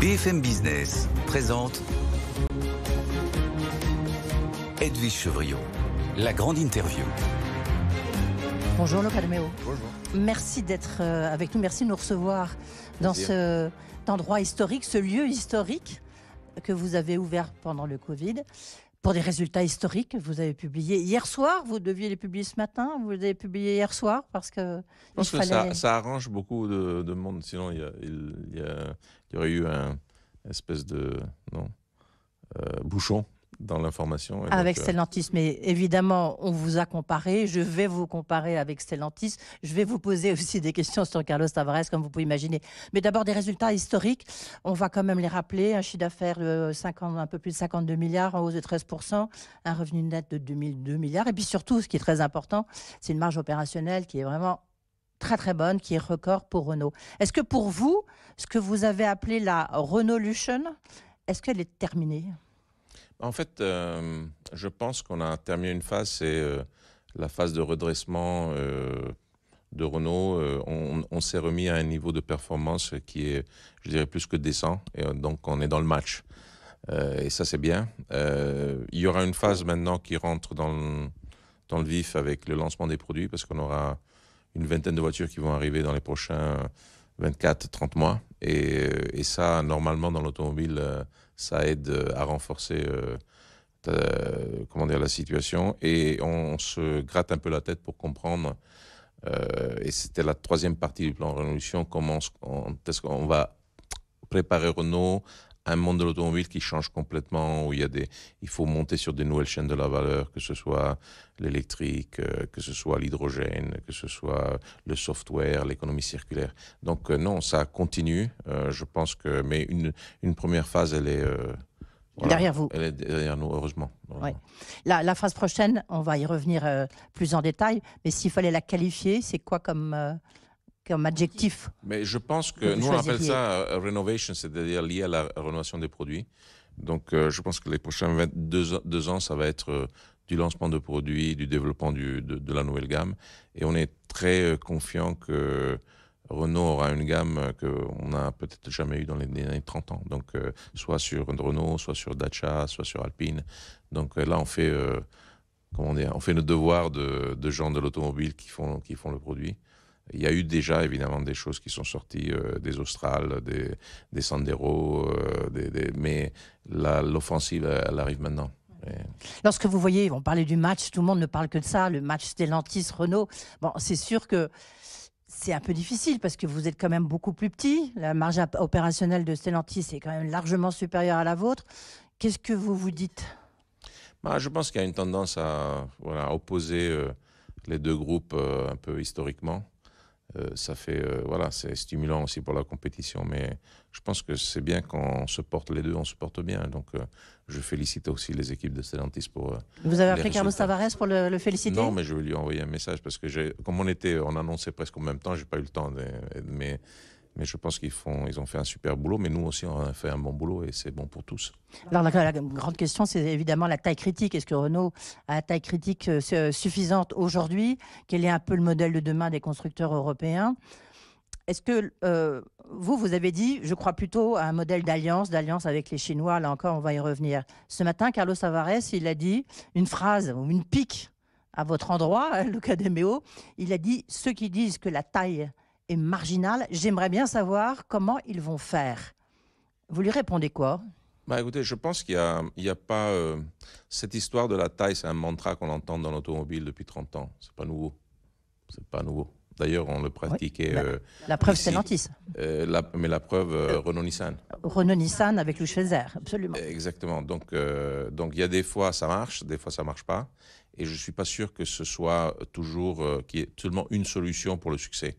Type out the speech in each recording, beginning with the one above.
BFM Business présente Edwige Chevriot, la grande interview. Bonjour Localmeo. Bonjour. Merci d'être euh, avec nous, merci de nous recevoir dans cet endroit historique, ce lieu historique que vous avez ouvert pendant le Covid pour des résultats historiques vous avez publié hier soir. Vous deviez les publier ce matin. Vous les avez publiés hier soir parce que. Je pense que ça, arrange beaucoup de, monde. Sinon, il y, aurait eu un espèce de non euh, bouchon dans l'information. Avec euh, Stellantis, mais évidemment, on vous a comparé. Je vais vous comparer avec Stellantis. Je vais vous poser aussi des questions sur Carlos Tavares, comme vous pouvez imaginer. Mais d'abord, des résultats historiques. On va quand même les rappeler. Un chiffre d'affaires de 50, un peu plus de 52 milliards, en hausse de 13%, un revenu net de 2002 milliards. Et puis surtout, ce qui est très important, c'est une marge opérationnelle qui est vraiment très très bonne, qui est record pour Renault. Est-ce que pour vous, ce que vous avez appelé la Renault Lution, est-ce qu'elle est terminée en fait, euh, je pense qu'on a terminé une phase, c'est euh, la phase de redressement euh, de Renault. on, s'est remis à un niveau de performance qui est, je dirais, plus que décent. Et donc, on est dans le match. et ça, c'est bien. il y aura une phase maintenant qui rentre dans le, vif avec le lancement des produits, parce qu'on aura une vingtaine de voitures qui vont arriver dans les prochains 24-30 mois. et, ça, normalement, dans l'automobile ça aide euh, à renforcer euh, comment dire, la situation. Et on se gratte un peu la tête pour comprendre. Euh, et c'était la troisième partie du plan révolution Comment est-ce qu'on va préparer Renault un monde de l'automobile qui change complètement, où il, y a des, il faut monter sur des nouvelles chaînes de la valeur, que ce soit l'électrique, euh, que ce soit l'hydrogène, que ce soit le software, l'économie circulaire. Donc euh, non, ça continue, euh, je pense que... Mais une, une première phase, elle est... derrière vous. Elle est derrière nous, heureusement. La, phase prochaine, on va y revenir plus en détail, mais s'il fallait la qualifier, c'est quoi comme comme adjectif. Mais je pense que, nous, on appelle ça euh, renovation, c'est-à-dire lié à la rénovation des produits. Donc, euh, je pense que les prochains 22 deux ans ça va être euh, du lancement de produits, du développement du, de, la nouvelle gamme. Et on est très confiant que Renault aura une gamme qu'on n'a peut-être jamais eue dans les derniers 30 ans. Donc, soit sur Renault, soit sur Dacia, soit sur Alpine. Donc là, on fait, comment dire, on fait le devoir de, gens de l'automobile qui font, qui font le produit. Il y a eu déjà évidemment des choses qui sont sorties, euh, des Australes, des, des Sandero, euh, mais l'offensive, elle arrive maintenant. Lorsque vous voyez, on parlait du match, tout le monde ne parle que de ça, le match Stellantis-Renault. Bon, c'est sûr que c'est un peu difficile parce que vous êtes quand même beaucoup plus petit. La marge opérationnelle de Stellantis est quand même largement supérieure à la vôtre. Qu'est-ce que vous vous dites bah, Je pense qu'il y a une tendance à opposer euh, les deux groupes un peu historiquement. Euh, ça fait, euh, voilà, c'est stimulant aussi pour la compétition. Mais je pense que c'est bien qu'on se porte les deux, on se porte bien. Donc, euh, je félicite aussi les équipes de Stellantis pour. Vous avez appelé Carlos Tavares pour le, féliciter Non, mais je vais lui envoyer un message parce que, comme on était, on annonçait presque en même temps, j'ai pas eu le temps, de, mais mais je pense qu'ils font, ils ont fait un super boulot, mais nous aussi, on a fait un bon boulot et c'est bon pour tous. Alors, la, grande question, c'est évidemment la taille critique. Est-ce que Renault a la taille critique euh, suffisante aujourd'hui Quel est un peu le modèle de demain des constructeurs européens est-ce que euh, vous, vous avez dit, je crois plutôt à un modèle d'alliance, d'alliance avec les Chinois, là encore, on va y revenir. Ce matin, Carlos Tavares, il a dit une phrase ou une pique à votre endroit, Luca De il a dit ceux qui disent que la taille et marginal. J'aimerais bien savoir comment ils vont faire. Vous lui répondez quoi bah écoutez, je pense qu'il n'y a, a, pas. Euh, cette histoire de la taille, c'est un mantra qu'on entend dans l'automobile depuis 30 ans. C'est pas nouveau. C'est pas nouveau. D'ailleurs, on le pratique euh, La, preuve, c'est Lantis. Euh, mais la preuve, Renault-Nissan. Renault-Nissan avec Louis absolument. Exactement. Donc, donc, il y a des fois, ça marche, des fois, ça marche pas. Et je ne suis pas sûr que ce soit toujours, qu'il y ait seulement une solution pour le succès.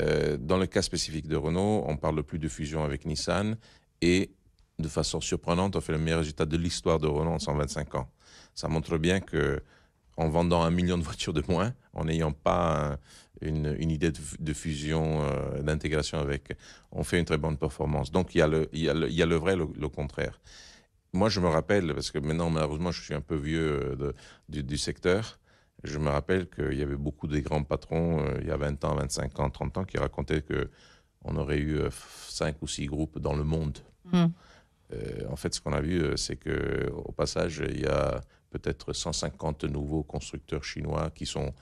Euh, dans le cas spécifique de Renault, on parle plus de fusion avec Nissan et de façon surprenante, on fait le meilleur résultat de l'histoire de Renault en 125 ans. Ça montre bien que en vendant un million de voitures de moins, en n'ayant pas une, idée de, fusion, euh, d'intégration avec, on fait une très bonne performance. Donc il y a le, vrai, le, le, contraire. Moi, je me rappelle, parce que maintenant, malheureusement, je suis un peu vieux euh, du secteur, je me rappelle qu'il y avait beaucoup de grands patrons, euh, il y a 20 ans, 25 ans, 30 ans, qui racontaient qu'on aurait eu 5 euh, ou 6 groupes dans le monde. Mm. Euh, en fait, ce qu'on a vu, c'est qu'au passage, il y a peut-être 150 nouveaux constructeurs chinois qui sont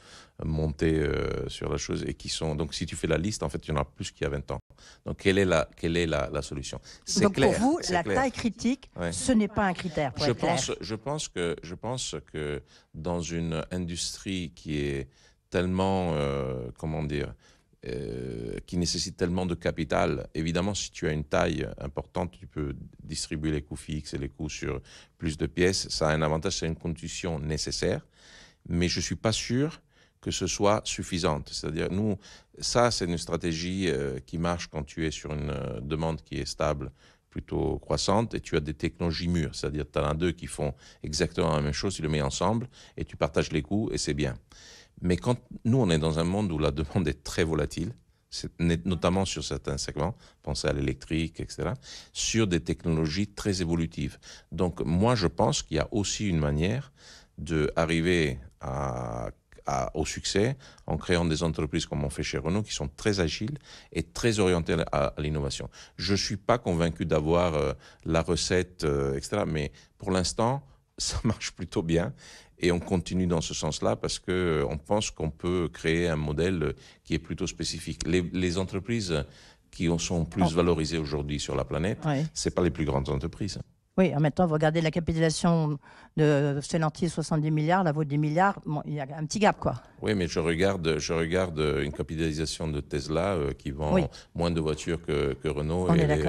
montés sur la chose et qui sont. Donc, si tu fais la liste, en fait, il y en a plus qu'il y a 20 ans. Donc, quelle est la, quelle est la, solution Donc, pour vous, la taille critique, ce n'est pas un critère. Pour je, être pense, je, pense que, je pense que dans une industrie qui est tellement, euh, comment dire, euh, qui nécessite tellement de capital. Évidemment, si tu as une taille importante, tu peux distribuer les coûts fixes et les coûts sur plus de pièces. Ça a un avantage, c'est une condition nécessaire. Mais je ne suis pas sûr que ce soit suffisante. C'est-à-dire, nous, ça, c'est une stratégie euh, qui marche quand tu es sur une euh, demande qui est stable, plutôt croissante, et tu as des technologies mûres. C'est-à-dire, tu as un deux qui font exactement la même chose, tu le mets ensemble, et tu partages les coûts, et c'est bien. Mais quand nous, on est dans un monde où la demande est très volatile, notamment sur certains segments, pensez à l'électrique, etc., sur des technologies très évolutives. Donc, moi, je pense qu'il y a aussi une manière d'arriver à au succès en créant des entreprises comme on fait chez Renault qui sont très agiles et très orientées à, l'innovation. Je ne suis pas convaincu d'avoir euh, la recette, extra euh, Mais pour l'instant, ça marche plutôt bien et on continue dans ce sens-là parce qu'on euh, on pense qu'on peut créer un modèle qui est plutôt spécifique. Les, entreprises qui sont plus oh. valorisées aujourd'hui sur la planète, ne c'est pas les plus grandes entreprises. Oui, en même temps, vous regardez la capitalisation de Stellantis, 70 milliards, la vaut 10 milliards, il y a un petit gap, quoi. Oui, mais je regarde, je regarde une capitalisation de Tesla euh, qui vend moins de voitures que, Renault et est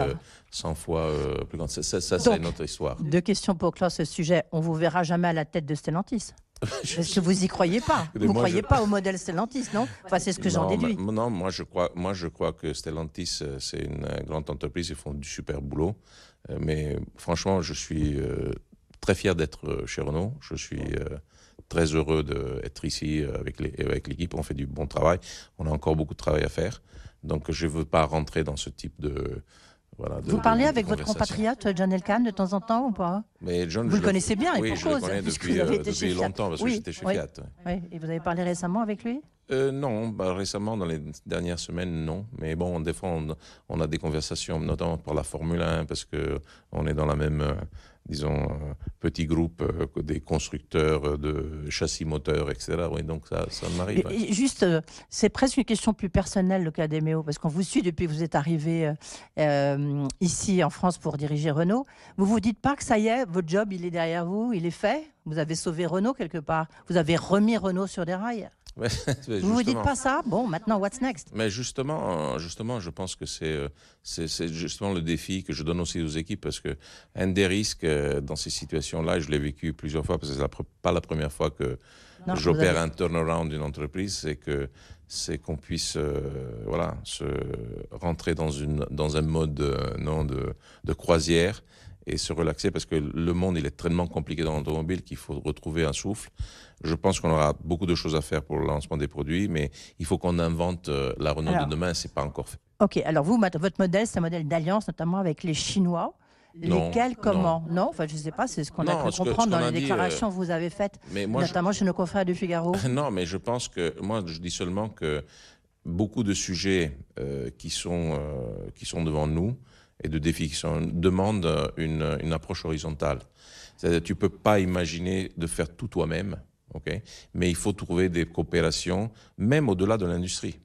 100 euh, fois euh, plus grande. Ça, ça, c'est notre histoire. Deux questions pour clore ce sujet. On vous verra jamais à la tête de Stellantis parce que vous y croyez pas. vous ne croyez pas au modèle Stellantis, non enfin, C'est ce que j'en déduis. non, moi je, crois, moi je crois que Stellantis, c'est une grande entreprise, ils font du super boulot. Euh, mais franchement, je suis euh, très fier d'être euh, chez Renault. Je suis très heureux d'être ici avec l'équipe. on fait du bon travail. On a encore beaucoup de travail à faire. Donc, je ne veux pas rentrer dans ce type de, vous parlez avec votre compatriote John Elkann de temps en temps ou pas Mais John, Vous le connaissez bien et oui, je Le connais depuis euh, longtemps parce que j'étais chez Fiat. Et vous avez parlé récemment avec lui euh, non, bah, récemment, dans les dernières semaines, non. Mais bon, des fois, on, a des conversations, notamment pour la Formule 1, parce qu'on est dans la même, euh, disons, euh, petit groupe euh, des constructeurs euh, de châssis moteurs, etc. Oui, donc ça, ça m'arrive. Juste, c'est presque une question plus personnelle, le cas méos, parce qu'on vous suit depuis que vous êtes arrivé ici en France pour diriger Renault. Vous vous dites pas que ça y est, votre job, il est derrière vous, il est fait Vous avez sauvé Renault quelque part Vous avez remis Renault sur des rails vous vous vous dites pas ça Bon, maintenant, what's next Mais justement, euh, justement, je pense que euh, c'est c'est justement le défi que je donne aussi aux équipes parce que un des risques euh, dans ces situations-là, je l'ai vécu plusieurs fois parce que n'est pas la première fois que j'opère un turnaround d'une entreprise, c'est que c'est qu'on puisse voilà se rentrer dans une dans un mode non de, de croisière et se relaxer parce que le monde il est tellement compliqué dans l'automobile qu'il faut retrouver un souffle. Je pense qu'on aura beaucoup de choses à faire pour le lancement des produits, mais il faut qu'on invente euh, la Renault de demain. C'est pas encore fait. Ok, alors vous, votre modèle, c'est un modèle d'alliance notamment avec les Chinois. Lesquels, comment Non, enfin, je ne sais pas, c'est ce qu'on a pu comprendre dans les euh, déclarations que vous avez faites, mais moi, notamment chez nos confrères du Figaro. Non, mais je pense que, moi, je dis seulement que beaucoup de sujets euh, qui, sont, qui sont devant nous et de défis qui sont, demandent euh, une, approche horizontale. C'est-à-dire tu ne peux pas imaginer de faire tout toi-même, ok mais il faut trouver des coopérations, même au-delà de l'industrie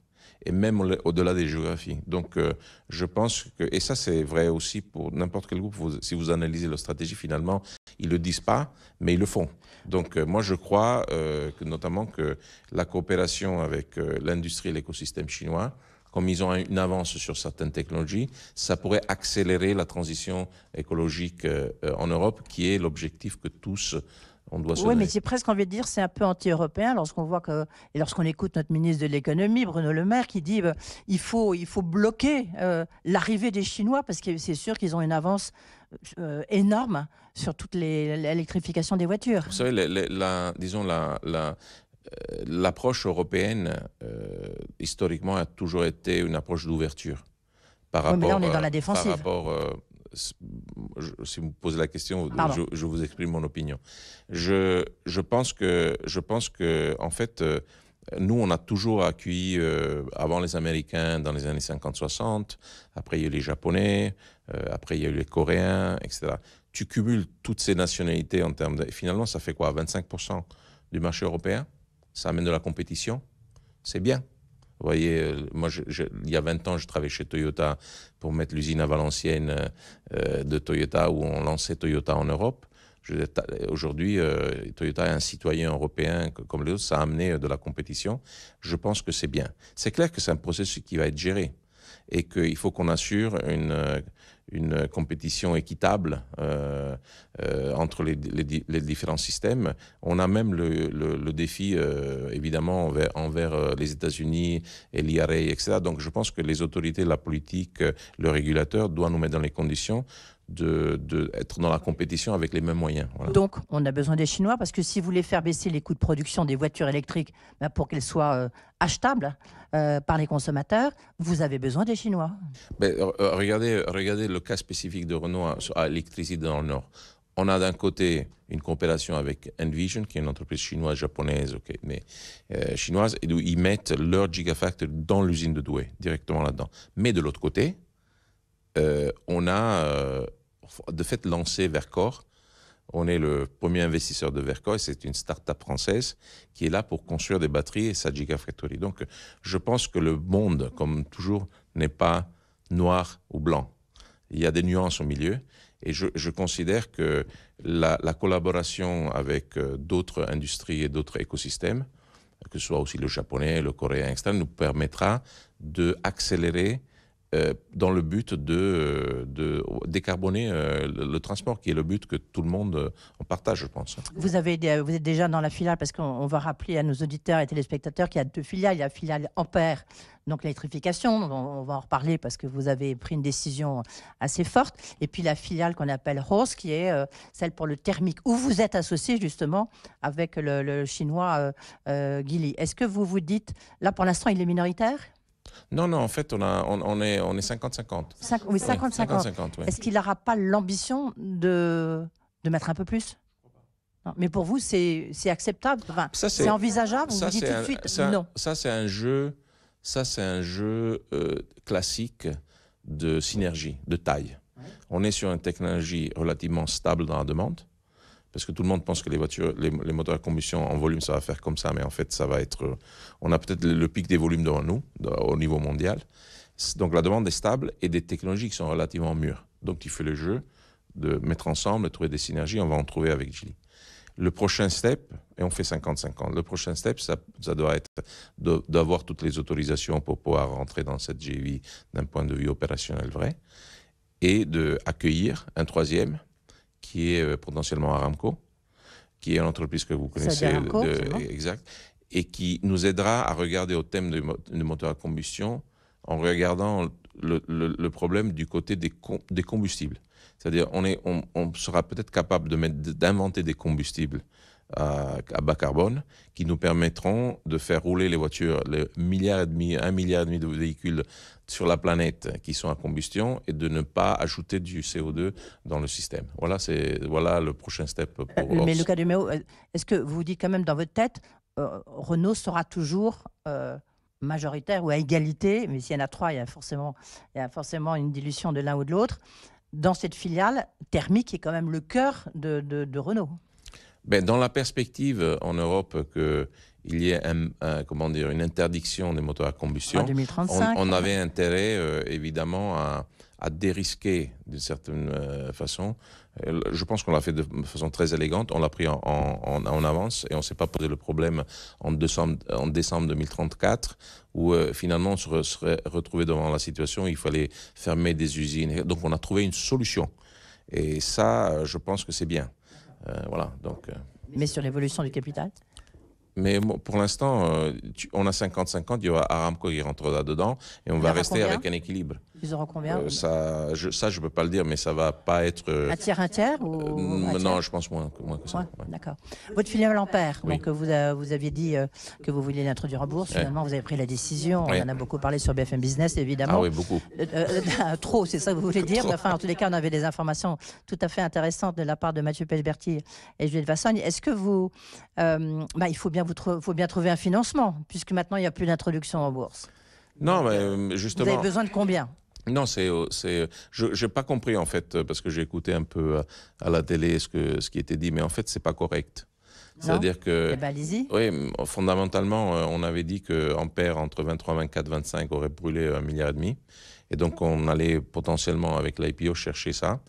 et même au-delà des géographies. Donc, euh, je pense que, et ça c'est vrai aussi pour n'importe quel groupe, si vous analysez leur stratégie, finalement, ils ne le disent pas, mais ils le font. Donc, euh, moi, je crois que, notamment que la coopération avec l'industrie et l'écosystème chinois comme ils ont une avance sur certaines technologies, ça pourrait accélérer la transition écologique euh, euh, en Europe, qui est l'objectif que tous on doit oui, mais c'est presque envie de dire, c'est un peu anti-européen lorsqu'on voit que, et lorsqu'on écoute notre ministre de l'économie, Bruno Le Maire, qui dit qu'il euh, il faut, il faut bloquer l'arrivée des Chinois parce que c'est sûr qu'ils ont une avance énorme sur toute l'électrification des voitures. Vous savez, disons, la, euh, l'approche européenne, euh, historiquement, a toujours été une approche d'ouverture. Par mais là, on est dans euh, la défensive. Par rapport, si vous me posez la question, je, vous exprime mon opinion. Je, pense, que, je pense que, en fait, nous, on a toujours accueilli, avant les Américains, dans les années 50-60, après il y a eu les Japonais, après il y a eu les Coréens, etc. Tu cumules toutes ces nationalités en termes de... Finalement, ça fait quoi 25% du marché européen ça amène de la compétition, c'est bien. Vous voyez, euh, moi, il y a 20 ans, je travaillais chez Toyota pour mettre l'usine à Valenciennes euh, de Toyota où on lançait Toyota en Europe. Aujourd'hui, euh, Toyota est un citoyen européen comme les autres, ça a amené de la compétition. Je pense que c'est bien. C'est clair que c'est un processus qui va être géré et qu'il faut qu'on assure une, une compétition équitable euh, euh, entre les, différents systèmes. On a même le, défi, euh, évidemment, envers, envers les États-Unis et l'IRA, etc. Donc je pense que les autorités, la politique, le régulateur doivent nous mettre dans les conditions d'être de, être dans la compétition avec les mêmes moyens. Donc, on a besoin des Chinois parce que si vous voulez faire baisser les coûts de production des voitures électriques bah, pour qu'elles soient euh, achetables euh, par les consommateurs, vous avez besoin des Chinois. Euh, regardez, regardez le cas spécifique de Renault hein, à, l'électricité dans le Nord. On a d'un côté une coopération avec Envision, qui est une entreprise chinoise, japonaise, okay, mais chinoise, et où ils mettent leur gigafactory dans l'usine de Douai, directement là-dedans. Mais de l'autre côté, euh, on a euh, de fait lancé Vercor. On est le premier investisseur de Vercor et c'est une start-up française qui est là pour construire des batteries et sa gigafactory. Donc je pense que le monde, comme toujours, n'est pas noir ou blanc. Il y a des nuances au milieu et je, considère que la, la collaboration avec euh, d'autres industries et d'autres écosystèmes, que ce soit aussi le japonais, le coréen, etc., nous permettra d'accélérer euh, dans le but de, euh, de décarboner euh, le, transport, qui est le but que tout le monde en partage, je pense. Vous, avez, vous êtes déjà dans la filiale, parce qu'on va rappeler à nos auditeurs et téléspectateurs qu'il y a deux filiales. Il y a la filiale Ampère, donc l'électrification, on, va en reparler parce que vous avez pris une décision assez forte. Et puis la filiale qu'on appelle Rose, qui est celle pour le thermique, où vous êtes associé justement avec le, le chinois Guili. Est-ce que vous vous dites, là pour l'instant il est minoritaire non, non, en fait, on, a, on, est, on est 50-50. Oui, 50-50. Est-ce qu'il n'aura pas l'ambition de, de mettre un peu plus mais pour vous, c'est acceptable, c'est envisageable. Ça, vous dites tout de suite non. Ça, c'est un jeu, ça c'est un jeu euh, classique de synergie, de taille. On est sur une technologie relativement stable dans la demande. Parce que tout le monde pense que les voitures, les, moteurs à combustion en volume, ça va faire comme ça, mais en fait, ça va être. Euh, on a peut-être le pic des volumes devant nous, au niveau mondial. Donc la demande est stable et des technologies qui sont relativement mûres. Donc il fait le jeu de mettre ensemble, de trouver des synergies. On va en trouver avec Gili. Le prochain step, et on fait 50-50, le prochain step, ça, ça doit être d'avoir toutes les autorisations pour pouvoir rentrer dans cette JV d'un point de vue opérationnel vrai, et d'accueillir un troisième qui est euh, potentiellement Aramco, qui est l'entreprise que vous connaissez. Euh, exact. Et qui nous aidera à regarder au thème du, moteur à combustion en regardant le, problème du côté des, des combustibles. C'est-à-dire, on, on, on, sera peut-être capable d'inventer des combustibles à, bas carbone qui nous permettront de faire rouler les voitures, les milliards et demi, un milliard et demi de véhicules sur la planète qui sont à combustion et de ne pas ajouter du CO2 dans le système. Voilà, c'est voilà le prochain step pour. Euh, le mais Lucas Dumeo, euh, est-ce que vous vous dites quand même dans votre tête, euh, Renault sera toujours majoritaire ou à égalité, mais s'il y en a trois, il y a forcément, il a forcément une dilution de l'un ou de l'autre dans cette filiale thermique qui est quand même le cœur de Renault ben, Dans la perspective euh, en Europe que il y ait comment dire, une interdiction des moteurs à combustion, 2035, on, avait intérêt euh, évidemment à, à dérisquer d'une certaine euh, façon. Je pense qu'on l'a fait de façon très élégante, on l'a pris en, en, en, avance et on ne s'est pas posé le problème en décembre, en décembre 2034 où finalement on se serait retrouvé devant la situation, où il fallait fermer des usines. Donc on a trouvé une solution. Et ça, je pense que c'est bien. Euh, donc... Euh. Mais sur l'évolution du capital mais pour l'instant, euh, on a 50-50, il y aura Aramco qui rentrera dedans et on va rester avec un équilibre. Ils auront combien euh, ça, je, ça, je peux pas le dire, mais ça va pas être. Euh, un tiers, un tiers euh, Non, je pense moins, que ça. D'accord. Votre filiale en donc vous, vous aviez dit que vous vouliez l'introduire en bourse. Finalement, vous avez pris la décision. On en a beaucoup parlé sur BFM Business, évidemment. Ah oui, beaucoup. trop, c'est ça que vous voulez dire. enfin, en tous les cas, on avait des informations tout à fait intéressantes de la part de Mathieu Pelberti et Juliette Vassogne. Est-ce que vous, bah, il faut bien vous, faut bien trouver un financement, puisque maintenant il n'y a plus d'introduction en bourse. Non, mais justement. Vous avez besoin de combien non, c'est, euh, c'est, je n'ai pas compris en fait, euh, parce que j'ai écouté un peu euh, à, la télé ce, que, ce qui était dit, mais en fait, c'est pas correct. C'est-à-dire que. Eh ben, oui, fondamentalement, on avait dit qu'Ampère, entre 23, 24, 25, aurait brûlé un milliard et demi. Et donc, on allait potentiellement, avec l'IPO, chercher ça.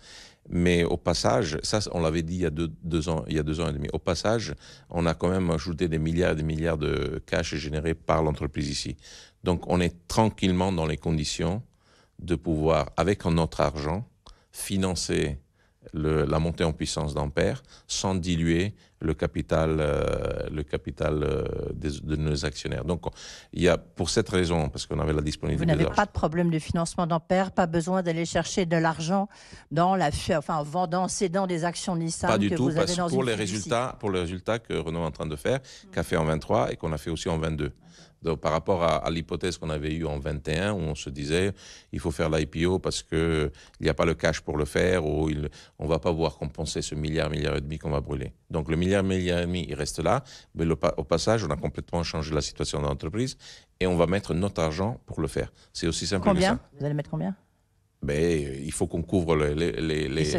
Mais au passage, ça, on l'avait dit il y, a deux, ans, il y a deux ans et demi, au passage, on a quand même ajouté des milliards et des milliards de cash générés par l'entreprise ici. Donc, on est tranquillement dans les conditions de pouvoir, avec notre argent, financer la montée en puissance d'Ampère sans diluer le capital, euh, le capital euh, de nos actionnaires. Donc, il y a pour cette raison, parce qu'on avait la disponibilité. Vous n'avez pas de problème de financement d'Ampère, pas besoin d'aller chercher de l'argent dans la, enfin, en vendant, cédant des actions Nissan. Pas du tout, parce que pour les résultats, pour les résultats que Renault est en train de faire, qu'a fait en 23 et qu'on a fait aussi en 22. Donc, par rapport à, l'hypothèse qu'on avait eue en 21, où on se disait il faut faire l'IPO parce qu'il n'y a pas le cash pour le faire, ou on ne va pas pouvoir compenser ce milliard, milliard et demi qu'on va brûler. Donc le milliard, milliard et demi, il reste là, mais au passage, on a complètement changé la situation de l'entreprise et on va mettre notre argent pour le faire. C'est aussi simple que ça. Combien Vous allez mettre combien mais ben, il faut qu'on couvre les. ça,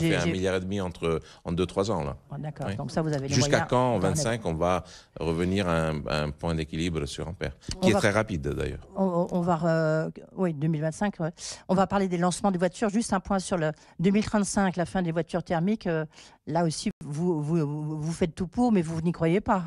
fait un milliard et demi entre, en 2-3 ans. là. Oh, d'accord, ça vous Jusqu'à quand, en 25, on va revenir à un, point d'équilibre sur Ampère, qui est très rapide d'ailleurs. On, va. oui, 2025. On va parler des lancements des voitures. Juste un point sur le 2035, la fin des voitures thermiques. Euh, là aussi, vous, vous, vous faites tout pour, mais vous n'y croyez pas.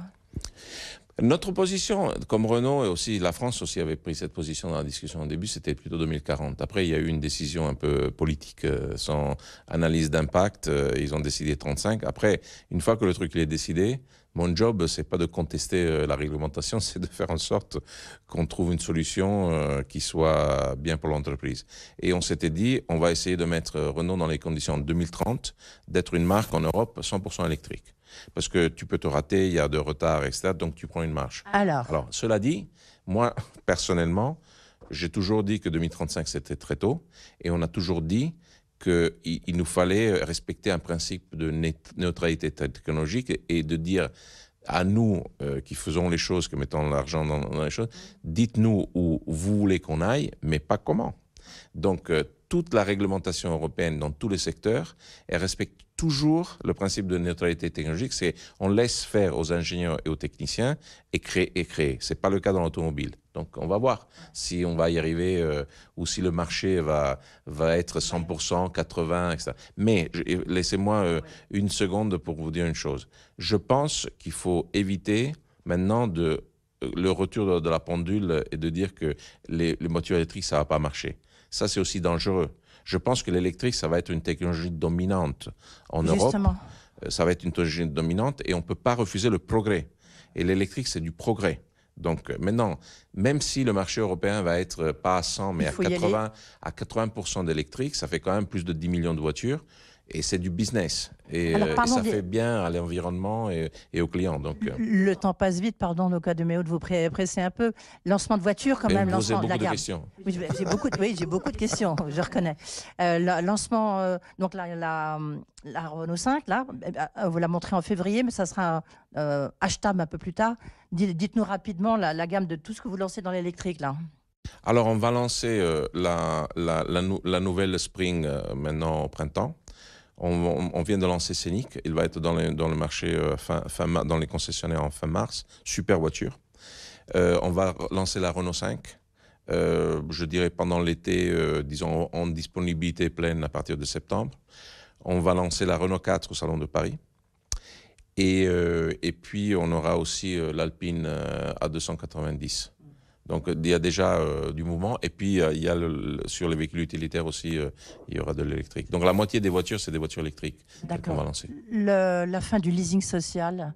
Notre position, comme Renault et aussi la France aussi avait pris cette position dans la discussion au début, c'était plutôt 2040. Après, il y a eu une décision un peu politique euh, sans analyse d'impact. Euh, ils ont décidé 35. Après, une fois que le truc est décidé, mon job, c'est pas de contester euh, la réglementation, c'est de faire en sorte qu'on trouve une solution qui soit bien pour l'entreprise. Et on s'était dit, on va essayer de mettre Renault dans les conditions en 2030 d'être une marque en Europe 100% électrique parce que tu peux te rater, il y a de retard, etc. Donc tu prends une marche. Ah. Alors, Alors cela dit, moi, personnellement, j'ai toujours dit que 2035, c'était très tôt, et on a toujours dit qu'il nous fallait respecter un principe de neutralité technologique et de dire à nous euh, qui faisons les choses, qui mettons l'argent dans, les choses, dites-nous où vous voulez qu'on aille, mais pas comment. Donc, euh, toute la réglementation européenne dans tous les secteurs elle respecte toujours le principe de neutralité technologique, c'est on laisse faire aux ingénieurs et aux techniciens et créer et créer. C'est pas le cas dans l'automobile. Donc on va voir si on va y arriver euh, ou si le marché va va être 100%, 80, etc. Mais laissez-moi euh, une seconde pour vous dire une chose. Je pense qu'il faut éviter maintenant de euh, le retour de, la pendule et de dire que les, moteurs électriques ça va pas marcher. Ça, c'est aussi dangereux. Je pense que l'électrique, ça va être une technologie dominante en Justement. Europe. Ça va être une technologie dominante et on ne peut pas refuser le progrès. Et l'électrique, c'est du progrès. Donc euh, maintenant, même si le marché européen va être euh, pas à 100, mais à 80, à 80% d'électrique, ça fait quand même plus de 10 millions de voitures et c'est du business. Et, euh, ça fait bien à l'environnement et, aux clients. Donc, euh. le, temps passe vite, pardon, nos cas de Méo, de vous presser un peu. Lancement de voiture, quand même, lancement de la Oui, j'ai beaucoup, de, oui, beaucoup de questions, je reconnais. Euh, lancement, donc la, la, Renault 5, là, eh ben, vous la montrez en février, mais ça sera achetable un peu plus tard. Dites-nous rapidement la, gamme de tout ce que vous lancez dans l'électrique, là. Alors, on va lancer la, la, nouvelle Spring maintenant au printemps on, vient de lancer Scénic. Il va être dans, les, le marché, euh, dans les concessionnaires en fin mars. Super voiture. Euh, on va lancer la Renault 5. Euh, je dirais pendant l'été, disons en disponibilité pleine à partir de septembre. On va lancer la Renault 4 au Salon de Paris. Et, et puis, on aura aussi l'Alpine A290. Donc il y a déjà euh, du mouvement. Et puis euh, il y a sur les véhicules utilitaires aussi, euh, il y aura de l'électrique. Donc la moitié des voitures, c'est des voitures électriques qu'on va lancer. la fin du leasing social,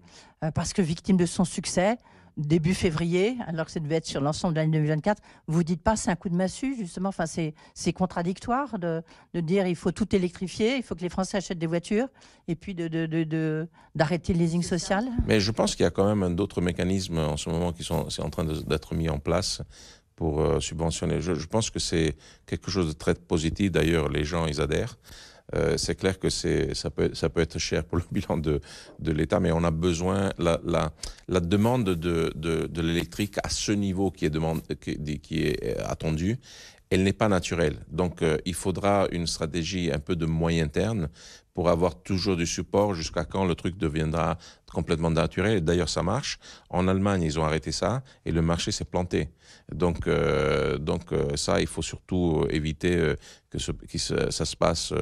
parce que victime de son succès, début février, alors que ça devait être sur l'ensemble de l'année 2024, vous ne dites pas c'est un coup de massue, justement, enfin, c'est contradictoire de, de, dire il faut tout électrifier, il faut que les Français achètent des voitures, et puis d'arrêter de, de, de le leasing social Mais je pense qu'il y a quand même d'autres mécanismes en ce moment qui sont en train d'être mis en place pour euh, subventionner. je pense que c'est quelque chose de très positif, d'ailleurs les gens, ils adhèrent. Euh, c'est clair que c'est, ça, peut, ça peut être cher pour le bilan de, l'État, mais on a besoin, la, la, demande de, l'électrique à ce niveau qui est, demande, qui, qui est euh, attendu, elle n'est pas naturelle. Donc euh, il faudra une stratégie un peu de moyen terme pour avoir toujours du support jusqu'à quand le truc deviendra complètement naturel. D'ailleurs, ça marche. En Allemagne, ils ont arrêté ça et le marché s'est planté. Donc, euh, donc euh, ça, il faut surtout éviter que, ce, ça se passe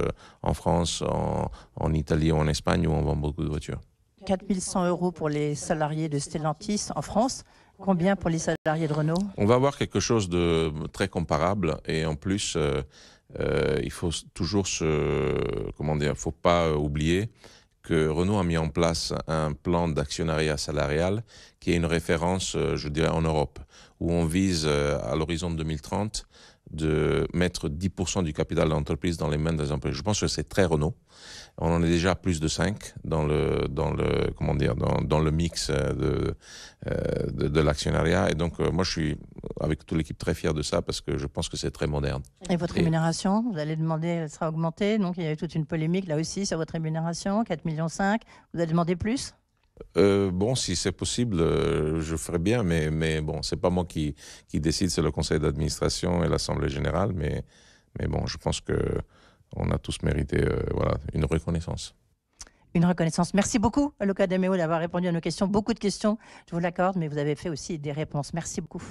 en France, en, en Italie ou en Espagne où on vend beaucoup de voitures. 4100 euros pour les salariés de Stellantis en France. Combien pour les salariés de Renault On va avoir quelque chose de très comparable et en plus, euh, euh, il faut toujours se, comment faut pas euh, oublier que Renault a mis en place un plan d'actionnariat salarial qui est une référence, je dirais, en Europe, où on vise à l'horizon 2030 de mettre 10% du capital de l'entreprise dans les mains des employés. Je pense que c'est très Renault. On en est déjà à plus de 5 dans le, dans le, comment dire, dans, le mix euh, de, euh, de, de l'actionnariat. Et donc, euh, moi, je suis avec toute l'équipe très fier de ça parce que je pense que c'est très moderne. Et votre rémunération, vous allez demander, elle sera augmentée. Donc, il y a eu toute une polémique là aussi sur votre rémunération, 4,5 millions. Vous allez demander plus euh, bon, si c'est possible, euh, je ferai bien, mais, mais bon, c'est pas moi qui, qui décide, c'est le conseil d'administration et l'assemblée générale, mais, mais bon, je pense que on a tous mérité euh, voilà, une reconnaissance. Une reconnaissance. Merci beaucoup, Luca Demeo, d'avoir répondu à nos questions. Beaucoup de questions, je vous l'accorde, mais vous avez fait aussi des réponses. Merci beaucoup.